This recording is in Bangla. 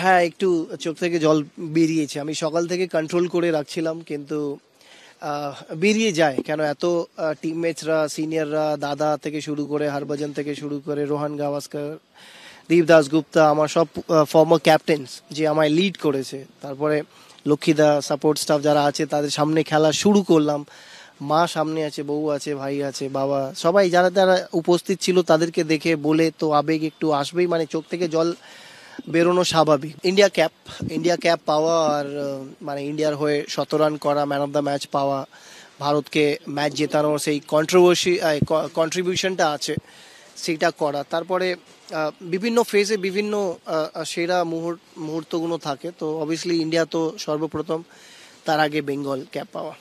হ্যাঁ একটু চোখ থেকে জল বেরিয়েছে আমি সকাল থেকে কন্ট্রোল করে রাখছিলাম কিন্তু বেরিয়ে যায় কেন এত টিমমেটসরা সিনিয়ররা দাদা থেকে শুরু করে হরভজন থেকে শুরু করে রোহান গাভাস্কর দীপ দাসগুপ্তা আমার সব ফর্মার ক্যাপ্টেন্স যে আমায় লিড করেছে তারপরে লক্ষ্মীদা সাপোর্ট স্টাফ যারা আছে তাদের সামনে খেলা শুরু করলাম মা সামনে আছে বউ আছে ভাই আছে বাবা সবাই যারা যারা উপস্থিত ছিল তাদেরকে দেখে বলে তো আবেগ একটু আসবেই মানে চোখ থেকে জল বেরোনো স্বাভাবিক ইন্ডিয়া ক্যাপ ইন্ডিয়া ক্যাপ পাওয়া আর মানে ইন্ডিয়ার হয়ে শত রান করা ম্যান অফ দ্য ম্যাচ পাওয়া ভারতকে ম্যাচ জেতানোর সেই কন্ট্রোভার্সি কন্ট্রিবিউশনটা আছে সেটা করা তারপরে বিভিন্ন ফেজে বিভিন্ন সেরা মুহূর্ত মুহূর্তগুলো থাকে তো অবভিয়াসলি ইন্ডিয়া তো সর্বপ্রথম তার আগে বেঙ্গল ক্যাপ পাওয়া